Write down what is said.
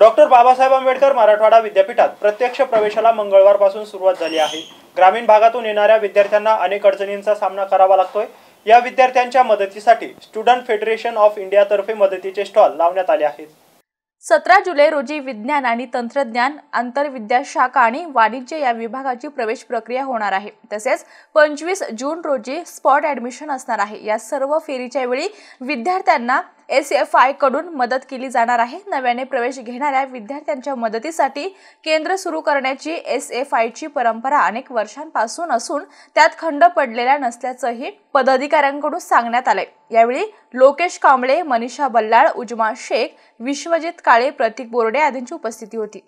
doctor Babasaheb Ambedkar Marathwada विद्यापीठात प्रत्यक्ष प्रवेशाला मंगळवारपासून सुरुवात झाली आहे ग्रामीण भागातून येणाऱ्या विद्यार्थ्यांना अनेक अडचणींचा सामना करावा लागतोय या विद्यार्थ्यांच्या मदतीसाठी स्टुडंट फेडरेशन ऑफ इंडियातर्फे मदतीचे स्टॉल लावण्यात आले आहेत सतरा जुलै रोजी विज्ञान आणि तंत्रज्ञान आंतरविद्या आणि वाणिज्य या विभागाची प्रवेश प्रक्रिया होणार आहे तसेच पंचवीस जून रोजी स्पॉट ॲडमिशन असणार आहे या सर्व फेरीच्या वेळी विद्यार्थ्यांना एस एफ आयकडून मदत केली जाणार आहे नव्याने प्रवेश घेणाऱ्या विद्यार्थ्यांच्या मदतीसाठी केंद्र सुरू करण्याची एस एफ आयची परंपरा अनेक वर्षांपासून असून त्यात खंड पडलेल्या नसल्याचंही पदाधिकाऱ्यांकडून सांगण्यात आलंय यावेळी लोकेश कांबळे मनीषा बल्लाळ उजमा शेख विश्वजित काळे प्रतीक बोर्डे आदींची उपस्थिती होती